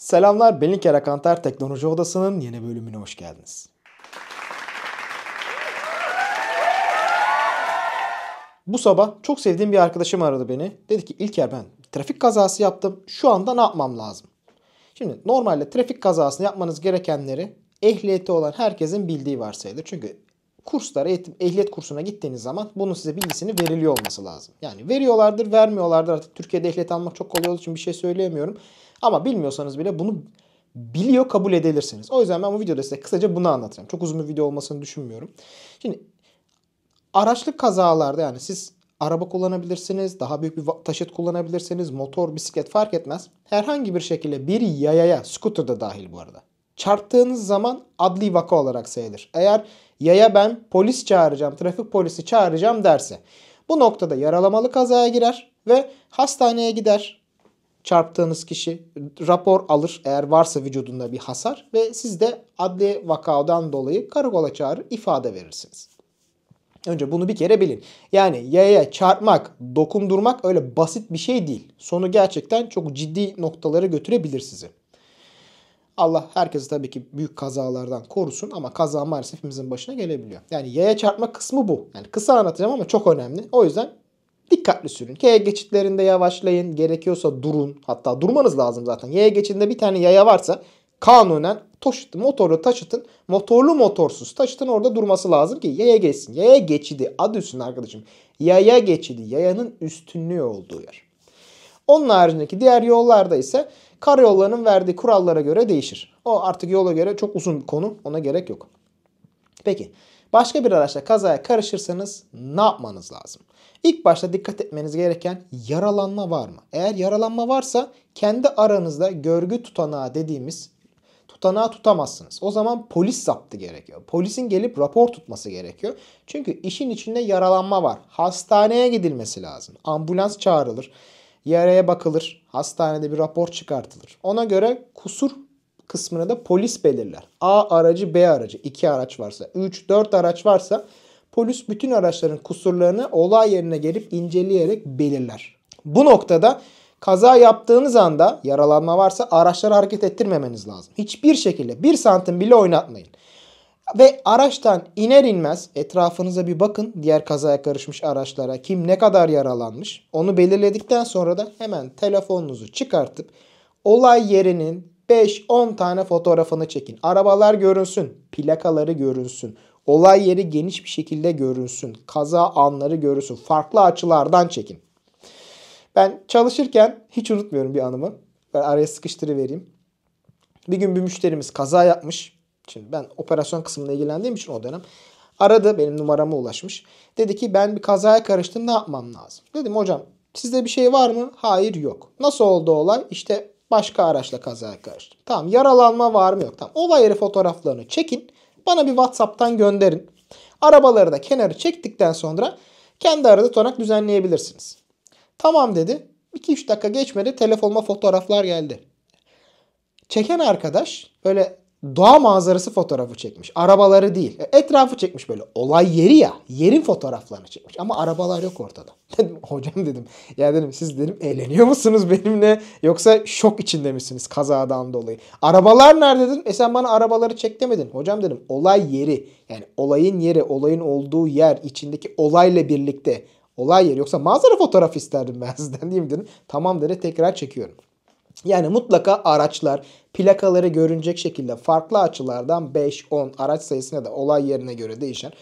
Selamlar, ben İlker Akantar Teknoloji Odası'nın yeni bölümüne hoş geldiniz. Bu sabah çok sevdiğim bir arkadaşım aradı beni. Dedi ki İlker ben trafik kazası yaptım. Şu anda ne yapmam lazım? Şimdi normalde trafik kazasını yapmanız gerekenleri ehliyeti olan herkesin bildiği varsayılır. Çünkü kurslara, eğitim, ehliyet kursuna gittiğiniz zaman bunun size bilgisini veriliyor olması lazım. Yani veriyorlardır, vermiyorlardır. Artık Türkiye'de ehliyet almak çok kolay olduğu için bir şey söyleyemiyorum. Ama bilmiyorsanız bile bunu biliyor kabul edilirsiniz. O yüzden ben bu videoda size kısaca bunu anlatacağım. Çok uzun bir video olmasını düşünmüyorum. Şimdi araçlık kazalarda yani siz araba kullanabilirsiniz, daha büyük bir taşıt kullanabilirsiniz, motor, bisiklet fark etmez. Herhangi bir şekilde bir yayaya, scooter da dahil bu arada. Çarptığınız zaman adli vaka olarak sayılır. Eğer yaya ben polis çağıracağım, trafik polisi çağıracağım derse bu noktada yaralamalı kazaya girer ve hastaneye gider. Çarptığınız kişi rapor alır eğer varsa vücudunda bir hasar ve siz de adli vakadan dolayı karakola çağırır ifade verirsiniz. Önce bunu bir kere bilin. Yani yaya çarpmak, dokundurmak öyle basit bir şey değil. Sonu gerçekten çok ciddi noktalara götürebilir sizi. Allah herkesi tabii ki büyük kazalardan korusun ama kaza maalesef hepimizin başına gelebiliyor. Yani yaya çarpma kısmı bu. Yani kısa anlatacağım ama çok önemli. O yüzden dikkatli sürün. Yaya geçitlerinde yavaşlayın. Gerekiyorsa durun. Hatta durmanız lazım zaten. Yaya geçidinde bir tane yaya varsa kanunen taşıtı, motorlu taşıtın, motorlu motorsuz taşıtın orada durması lazım ki yaya geçsin. Yaya geçidi adı üstünde arkadaşım. Yaya geçidi, yayanın üstünlüğü olduğu yer. Onun haricindeki diğer yollarda ise Karayollarının verdiği kurallara göre değişir. O artık yola göre çok uzun konu. Ona gerek yok. Peki başka bir araçla kazaya karışırsanız ne yapmanız lazım? İlk başta dikkat etmeniz gereken yaralanma var mı? Eğer yaralanma varsa kendi aranızda görgü tutanağı dediğimiz tutanağı tutamazsınız. O zaman polis zaptı gerekiyor. Polisin gelip rapor tutması gerekiyor. Çünkü işin içinde yaralanma var. Hastaneye gidilmesi lazım. Ambulans çağrılır. Yaraya bakılır, hastanede bir rapor çıkartılır. Ona göre kusur kısmını da polis belirler. A aracı, B aracı, iki araç varsa, 3, 4 araç varsa polis bütün araçların kusurlarını olay yerine gelip inceleyerek belirler. Bu noktada kaza yaptığınız anda yaralanma varsa araçları hareket ettirmemeniz lazım. Hiçbir şekilde bir santim bile oynatmayın. Ve araçtan iner inmez etrafınıza bir bakın diğer kazaya karışmış araçlara kim ne kadar yaralanmış onu belirledikten sonra da hemen telefonunuzu çıkartıp olay yerinin 5-10 tane fotoğrafını çekin. Arabalar görünsün, plakaları görünsün, olay yeri geniş bir şekilde görünsün, kaza anları görünsün, farklı açılardan çekin. Ben çalışırken hiç unutmuyorum bir anımı. Ben araya sıkıştırıvereyim. Bir gün bir müşterimiz kaza yapmış Şimdi ben operasyon kısmında ilgilendiğim için o dönem aradı benim numarama ulaşmış. Dedi ki ben bir kazaya karıştım ne yapmam lazım? Dedim hocam sizde bir şey var mı? Hayır yok. Nasıl oldu olay? İşte başka araçla kazaya karıştım. Tamam yaralanma var mı yok. Tamam olay yeri fotoğraflarını çekin. Bana bir Whatsapp'tan gönderin. Arabaları da kenarı çektikten sonra kendi arada tonak düzenleyebilirsiniz. Tamam dedi. 2-3 dakika geçmedi telefonuma fotoğraflar geldi. Çeken arkadaş böyle doğa manzarası fotoğrafı çekmiş. Arabaları değil. E, etrafı çekmiş böyle. Olay yeri ya. Yerin fotoğraflarını çekmiş. Ama arabalar yok ortada. Dedim hocam dedim. Ya dedim siz dedim eğleniyor musunuz benimle? Yoksa şok içinde misiniz kazadan dolayı? Arabalar nerede dedim. E sen bana arabaları çek demedin. Hocam dedim olay yeri. Yani olayın yeri, olayın olduğu yer içindeki olayla birlikte olay yeri. Yoksa manzara fotoğrafı isterdim ben sizden değil dedim. Tamam dedi tekrar çekiyorum. Yani mutlaka araçlar plakaları görünecek şekilde farklı açılardan 5-10 araç sayısına da olay yerine göre değişen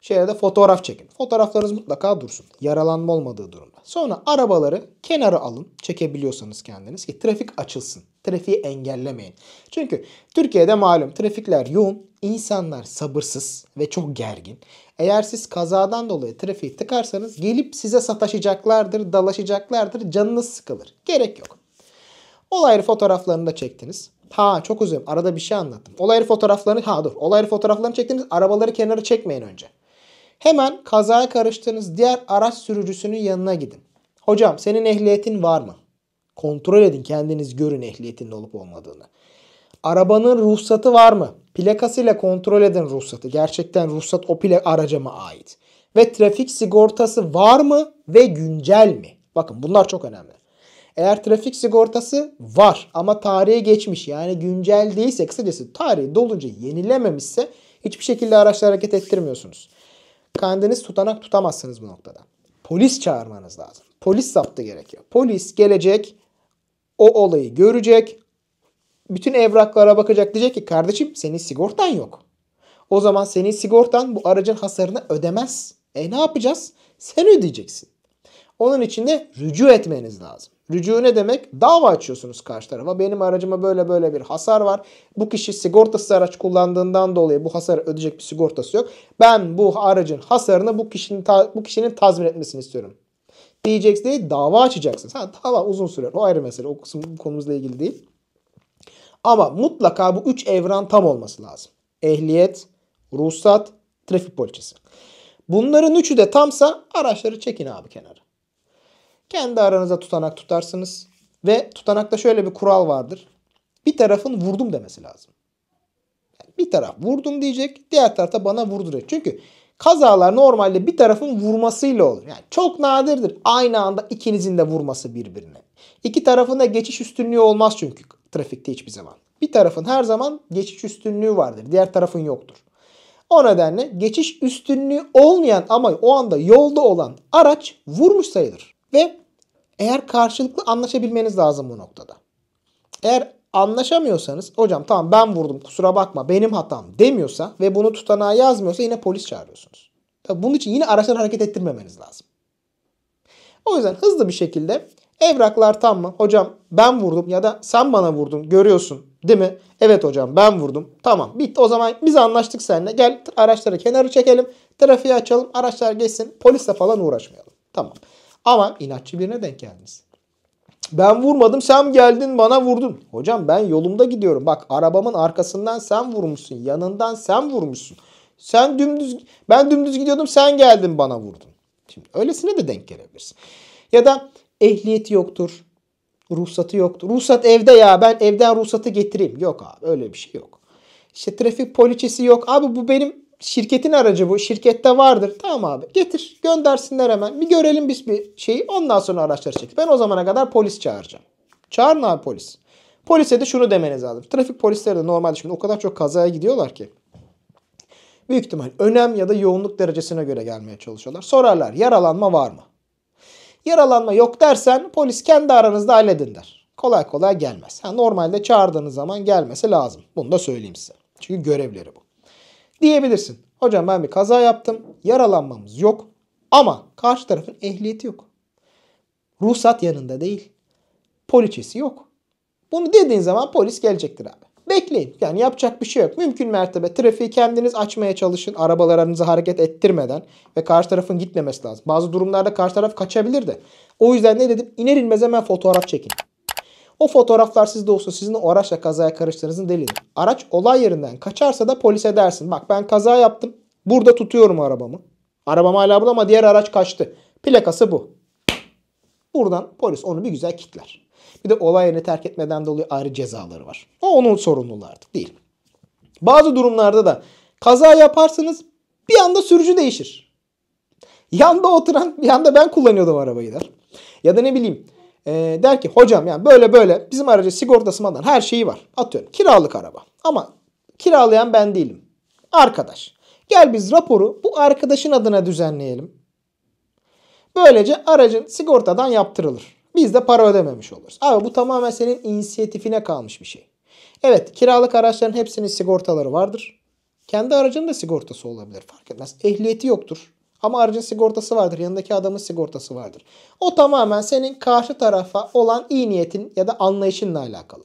şeylerde fotoğraf çekin. Fotoğraflarınız mutlaka dursun. Yaralanma olmadığı durumda. Sonra arabaları kenara alın. Çekebiliyorsanız kendiniz ki trafik açılsın. Trafiği engellemeyin. Çünkü Türkiye'de malum trafikler yoğun. insanlar sabırsız ve çok gergin. Eğer siz kazadan dolayı trafiği tıkarsanız gelip size sataşacaklardır, dalaşacaklardır. Canınız sıkılır. Gerek yok. Olaylı fotoğraflarını da çektiniz. Ha çok uzun. Arada bir şey anlattım. Olaylı fotoğraflarını ha dur. Olaylı fotoğraflarını çektiniz. Arabaları kenara çekmeyin önce. Hemen kazaya karıştığınız diğer araç sürücüsünün yanına gidin. Hocam senin ehliyetin var mı? Kontrol edin kendiniz görün ehliyetin olup olmadığını. Arabanın ruhsatı var mı? Plakasıyla kontrol edin ruhsatı. Gerçekten ruhsat o plak araca mı ait? Ve trafik sigortası var mı ve güncel mi? Bakın bunlar çok önemli. Eğer trafik sigortası var ama tarihe geçmiş yani güncel değilse kısacası tarihi dolunca yenilememişse hiçbir şekilde araçla hareket ettirmiyorsunuz. Kendiniz tutanak tutamazsınız bu noktada. Polis çağırmanız lazım. Polis zaptı gerekiyor. Polis gelecek o olayı görecek. Bütün evraklara bakacak diyecek ki kardeşim senin sigortan yok. O zaman senin sigortan bu aracın hasarını ödemez. E ne yapacağız? Sen ödeyeceksin. Onun için de rücu etmeniz lazım. Rücu ne demek? Dava açıyorsunuz karşı tarafa. Benim aracıma böyle böyle bir hasar var. Bu kişi sigortası araç kullandığından dolayı bu hasarı ödeyecek bir sigortası yok. Ben bu aracın hasarını bu kişinin bu kişinin tazmin etmesini istiyorum. Diyeceksin değil, dava açacaksınız. Ha, dava uzun sürer. O ayrı mesele. O kısım bu konumuzla ilgili değil. Ama mutlaka bu üç evran tam olması lazım. Ehliyet, ruhsat, trafik poliçesi. Bunların üçü de tamsa araçları çekin abi kenara. Kendi aranıza tutanak tutarsınız. Ve tutanakta şöyle bir kural vardır. Bir tarafın vurdum demesi lazım. bir taraf vurdum diyecek. Diğer tarafta bana vurduracak. Çünkü kazalar normalde bir tarafın vurmasıyla olur. Yani çok nadirdir. Aynı anda ikinizin de vurması birbirine. İki tarafın da geçiş üstünlüğü olmaz çünkü trafikte hiçbir zaman. Bir tarafın her zaman geçiş üstünlüğü vardır. Diğer tarafın yoktur. O nedenle geçiş üstünlüğü olmayan ama o anda yolda olan araç vurmuş sayılır. Ve eğer karşılıklı anlaşabilmeniz lazım bu noktada. Eğer anlaşamıyorsanız hocam tamam ben vurdum kusura bakma benim hatam demiyorsa ve bunu tutanağa yazmıyorsa yine polis çağırıyorsunuz. Tabii bunun için yine araçları hareket ettirmemeniz lazım. O yüzden hızlı bir şekilde evraklar tam mı? Hocam ben vurdum ya da sen bana vurdun görüyorsun değil mi? Evet hocam ben vurdum. Tamam bitti o zaman biz anlaştık seninle. Gel araçları kenarı çekelim. Trafiği açalım. Araçlar geçsin. Polisle falan uğraşmayalım. Tamam. Ama inatçı birine denk geldiniz. Ben vurmadım sen geldin bana vurdun. Hocam ben yolumda gidiyorum. Bak arabamın arkasından sen vurmuşsun. Yanından sen vurmuşsun. Sen dümdüz ben dümdüz gidiyordum sen geldin bana vurdun. Şimdi öylesine de denk gelebilirsin. Ya da ehliyeti yoktur. Ruhsatı yoktur. Ruhsat evde ya ben evden ruhsatı getireyim. Yok abi öyle bir şey yok. İşte trafik poliçesi yok. Abi bu benim şirketin aracı bu. Şirkette vardır. Tamam abi. Getir. Göndersinler hemen. Bir görelim biz bir şeyi. Ondan sonra araçları çek. Ben o zamana kadar polis çağıracağım. Çağırın abi polis. Polise de şunu demeniz lazım. Trafik polisleri de normalde şimdi o kadar çok kazaya gidiyorlar ki. Büyük ihtimal önem ya da yoğunluk derecesine göre gelmeye çalışıyorlar. Sorarlar yaralanma var mı? Yaralanma yok dersen polis kendi aranızda halledin der. Kolay kolay gelmez. Ha, normalde çağırdığınız zaman gelmesi lazım. Bunu da söyleyeyim size. Çünkü görevleri bu diyebilirsin. Hocam ben bir kaza yaptım. Yaralanmamız yok. Ama karşı tarafın ehliyeti yok. Ruhsat yanında değil. Poliçesi yok. Bunu dediğin zaman polis gelecektir abi. Bekleyin. Yani yapacak bir şey yok. Mümkün mertebe trafiği kendiniz açmaya çalışın. Arabalarınızı hareket ettirmeden ve karşı tarafın gitmemesi lazım. Bazı durumlarda karşı taraf kaçabilir de. O yüzden ne dedim? İner inmez hemen fotoğraf çekin. O fotoğraflar sizde olsa Sizin o araçla kazaya karıştığınızın delili. Araç olay yerinden kaçarsa da polise dersin. Bak ben kaza yaptım. Burada tutuyorum arabamı. Arabam hala burada ama diğer araç kaçtı. Plakası bu. Buradan polis onu bir güzel kitler. Bir de olay yerini terk etmeden dolayı ayrı cezaları var. O onun sorumluluğu artık değil. Bazı durumlarda da kaza yaparsanız bir anda sürücü değişir. Yanda oturan bir anda ben kullanıyordum arabayı der. Ya da ne bileyim e, der ki hocam yani böyle böyle bizim aracı sigortası her şeyi var. Atıyorum kiralık araba ama kiralayan ben değilim. Arkadaş. Gel biz raporu bu arkadaşın adına düzenleyelim. Böylece aracın sigortadan yaptırılır. Biz de para ödememiş oluruz. Abi bu tamamen senin inisiyatifine kalmış bir şey. Evet kiralık araçların hepsinin sigortaları vardır. Kendi aracın da sigortası olabilir fark etmez. Ehliyeti yoktur. Ama aracın sigortası vardır. Yanındaki adamın sigortası vardır. O tamamen senin karşı tarafa olan iyi niyetin ya da anlayışınla alakalı.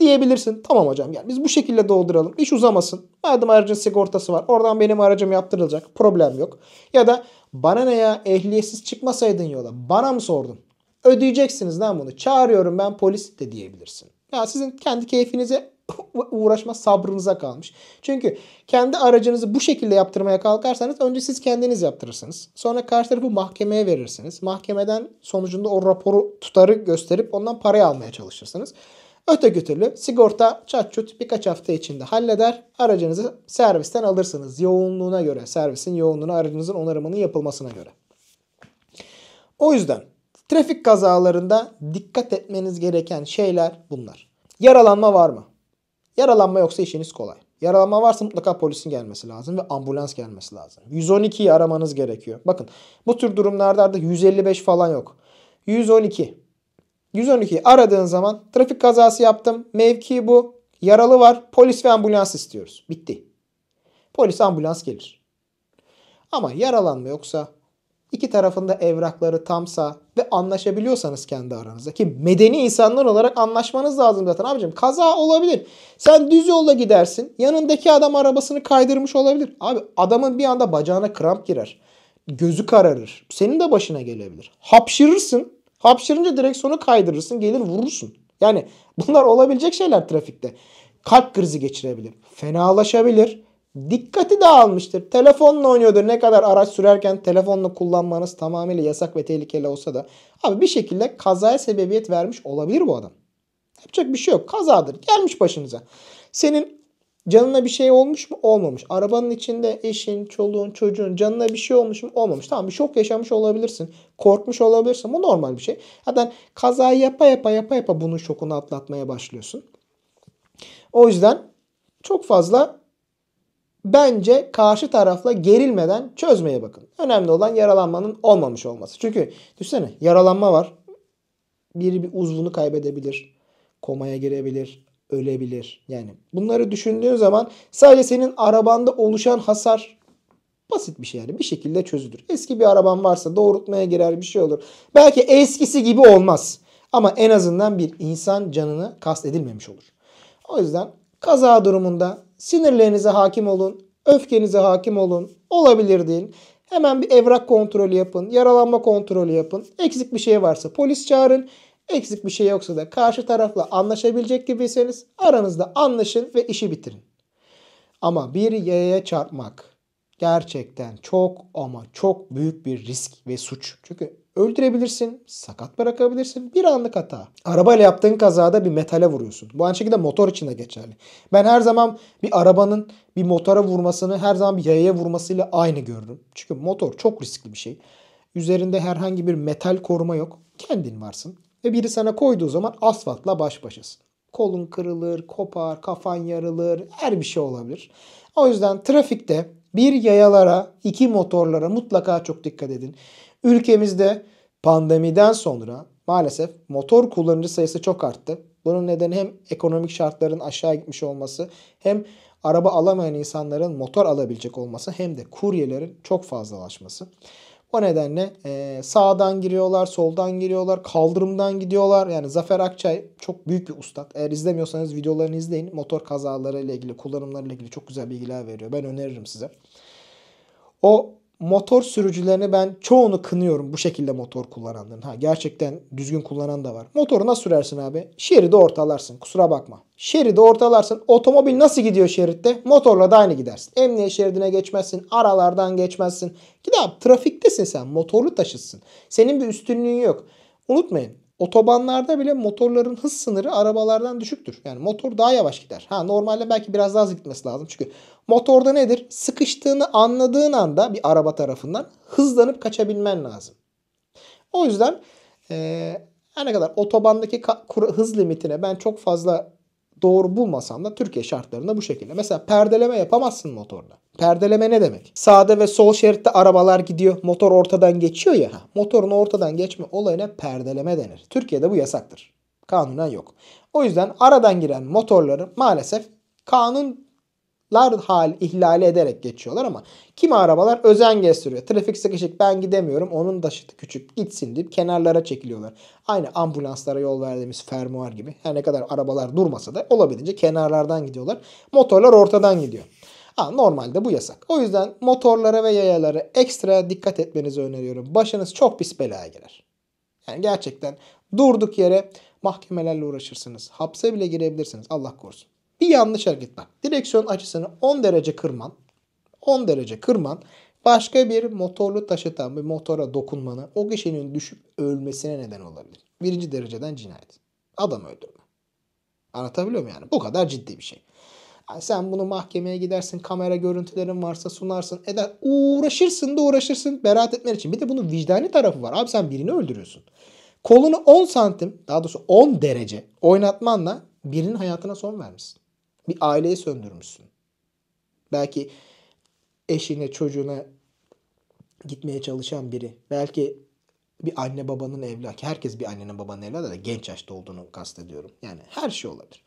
Diyebilirsin tamam hocam yani biz bu şekilde dolduralım. İş uzamasın. Madem aracın sigortası var. Oradan benim aracım yaptırılacak. Problem yok. Ya da bana ne ya ehliyetsiz çıkmasaydın yola. Bana mı sordun? Ödeyeceksiniz lan bunu. Çağırıyorum ben polis de diyebilirsin. Ya sizin kendi keyfinize uğraşma sabrınıza kalmış. Çünkü kendi aracınızı bu şekilde yaptırmaya kalkarsanız önce siz kendiniz yaptırırsınız. Sonra karşı tarafı mahkemeye verirsiniz. Mahkemeden sonucunda o raporu tutarı gösterip ondan parayı almaya çalışırsınız. Öte türlü sigorta çat çut birkaç hafta içinde halleder. Aracınızı servisten alırsınız. Yoğunluğuna göre, servisin yoğunluğuna, aracınızın onarımının yapılmasına göre. O yüzden trafik kazalarında dikkat etmeniz gereken şeyler bunlar. Yaralanma var mı? Yaralanma yoksa işiniz kolay. Yaralanma varsa mutlaka polisin gelmesi lazım ve ambulans gelmesi lazım. 112'yi aramanız gerekiyor. Bakın bu tür durumlarda artık 155 falan yok. 112. 112 aradığın zaman trafik kazası yaptım. Mevki bu. Yaralı var. Polis ve ambulans istiyoruz. Bitti. Polis ambulans gelir. Ama yaralanma yoksa iki tarafında evrakları tamsa ve anlaşabiliyorsanız kendi aranızda ki medeni insanlar olarak anlaşmanız lazım zaten abicim. Kaza olabilir. Sen düz yolda gidersin. Yanındaki adam arabasını kaydırmış olabilir. Abi adamın bir anda bacağına kramp girer. Gözü kararır. Senin de başına gelebilir. Hapşırırsın. Hapşırınca direksiyonu kaydırırsın. Gelir vurursun. Yani bunlar olabilecek şeyler trafikte. Kalp krizi geçirebilir. Fenalaşabilir Dikkati dağılmıştır. Telefonla oynuyordur. Ne kadar araç sürerken telefonla kullanmanız tamamıyla yasak ve tehlikeli olsa da. Abi bir şekilde kazaya sebebiyet vermiş olabilir bu adam. Yapacak bir şey yok. Kazadır. Gelmiş başınıza. Senin canına bir şey olmuş mu? Olmamış. Arabanın içinde eşin, çoluğun, çocuğun canına bir şey olmuş mu? Olmamış. Tamam bir şok yaşamış olabilirsin. Korkmuş olabilirsin. Bu normal bir şey. Zaten kazayı yapa yapa yapa yapa bunun şokunu atlatmaya başlıyorsun. O yüzden çok fazla bence karşı tarafla gerilmeden çözmeye bakın. Önemli olan yaralanmanın olmamış olması. Çünkü düşünsene yaralanma var. Biri bir uzvunu kaybedebilir. Komaya girebilir. Ölebilir. Yani bunları düşündüğün zaman sadece senin arabanda oluşan hasar basit bir şey yani. Bir şekilde çözülür. Eski bir araban varsa doğrultmaya girer bir şey olur. Belki eskisi gibi olmaz. Ama en azından bir insan canını kast edilmemiş olur. O yüzden kaza durumunda Sinirlerinize hakim olun. Öfkenize hakim olun. olabilirdin. Hemen bir evrak kontrolü yapın. Yaralanma kontrolü yapın. Eksik bir şey varsa polis çağırın. Eksik bir şey yoksa da karşı tarafla anlaşabilecek gibiyseniz aranızda anlaşın ve işi bitirin. Ama bir yaya çarpmak gerçekten çok ama çok büyük bir risk ve suç. Çünkü Öldürebilirsin, sakat bırakabilirsin. Bir anlık hata. Arabayla yaptığın kazada bir metale vuruyorsun. Bu aynı şekilde motor için de geçerli. Ben her zaman bir arabanın bir motora vurmasını her zaman bir yayaya vurmasıyla aynı görürüm. Çünkü motor çok riskli bir şey. Üzerinde herhangi bir metal koruma yok. Kendin varsın. Ve biri sana koyduğu zaman asfaltla baş başasın. Kolun kırılır, kopar, kafan yarılır, her bir şey olabilir. O yüzden trafikte bir yayalara, iki motorlara mutlaka çok dikkat edin. Ülkemizde pandemiden sonra maalesef motor kullanıcı sayısı çok arttı. Bunun nedeni hem ekonomik şartların aşağı gitmiş olması hem araba alamayan insanların motor alabilecek olması hem de kuryelerin çok fazlalaşması. O nedenle sağdan giriyorlar, soldan giriyorlar, kaldırımdan gidiyorlar. Yani Zafer Akçay çok büyük bir ustad. Eğer izlemiyorsanız videolarını izleyin. Motor kazaları ile ilgili, kullanımları ile ilgili çok güzel bilgiler veriyor. Ben öneririm size. O motor sürücülerini ben çoğunu kınıyorum bu şekilde motor kullananların. Ha gerçekten düzgün kullanan da var. Motoru nasıl sürersin abi? Şeridi ortalarsın. Kusura bakma. Şeridi ortalarsın. Otomobil nasıl gidiyor şeritte? Motorla da aynı gidersin. Emniyet şeridine geçmezsin. Aralardan geçmezsin. Gidip trafiktesin sen. Motorlu taşısın. Senin bir üstünlüğün yok. Unutmayın. Otobanlarda bile motorların hız sınırı arabalardan düşüktür. Yani motor daha yavaş gider. Ha normalde belki biraz daha hızlı gitmesi lazım. Çünkü motorda nedir? Sıkıştığını anladığın anda bir araba tarafından hızlanıp kaçabilmen lazım. O yüzden e, her ne kadar otobandaki hız limitine ben çok fazla doğru bulmasam da Türkiye şartlarında bu şekilde. Mesela perdeleme yapamazsın motorda. Perdeleme ne demek? Sağda ve sol şeritte arabalar gidiyor. Motor ortadan geçiyor ya. Motorun ortadan geçme olayına perdeleme denir. Türkiye'de bu yasaktır. kanuna yok. O yüzden aradan giren motorları maalesef kanunlar hal ihlali ederek geçiyorlar ama kimi arabalar özen gösteriyor. Trafik sıkışık ben gidemiyorum onun taşıtı küçük gitsin deyip kenarlara çekiliyorlar. Aynı ambulanslara yol verdiğimiz fermuar gibi her ne kadar arabalar durmasa da olabildiğince kenarlardan gidiyorlar. Motorlar ortadan gidiyor. Ha, normalde bu yasak. O yüzden motorlara ve yayalara ekstra dikkat etmenizi öneriyorum. Başınız çok pis belaya girer. Yani gerçekten durduk yere mahkemelerle uğraşırsınız. Hapse bile girebilirsiniz Allah korusun. Bir yanlış hareket bak. Direksiyon açısını 10 derece kırman. 10 derece kırman başka bir motorlu taşıtan bir motora dokunmanı o kişinin düşüp ölmesine neden olabilir. Birinci dereceden cinayet. Adam öldürme. Anlatabiliyor muyum yani? Bu kadar ciddi bir şey sen bunu mahkemeye gidersin, kamera görüntülerin varsa sunarsın, eder. Uğraşırsın da uğraşırsın beraat etmen için. Bir de bunun vicdani tarafı var. Abi sen birini öldürüyorsun. Kolunu 10 santim, daha doğrusu 10 derece oynatmanla birinin hayatına son vermişsin. Bir aileyi söndürmüşsün. Belki eşine, çocuğuna gitmeye çalışan biri. Belki bir anne babanın evladı. Herkes bir annenin babanın evladı da genç yaşta olduğunu kastediyorum. Yani her şey olabilir.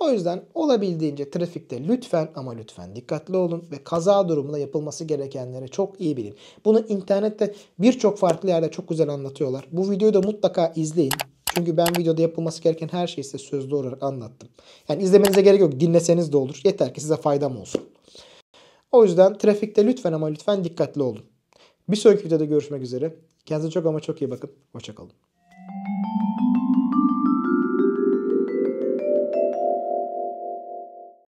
O yüzden olabildiğince trafikte lütfen ama lütfen dikkatli olun ve kaza durumunda yapılması gerekenleri çok iyi bilin. Bunu internette birçok farklı yerde çok güzel anlatıyorlar. Bu videoyu da mutlaka izleyin. Çünkü ben videoda yapılması gereken her şeyi size sözlü olarak anlattım. Yani izlemenize gerek yok. Dinleseniz de olur. Yeter ki size faydam olsun. O yüzden trafikte lütfen ama lütfen dikkatli olun. Bir sonraki videoda görüşmek üzere. Kendinize çok ama çok iyi bakın. Hoşçakalın.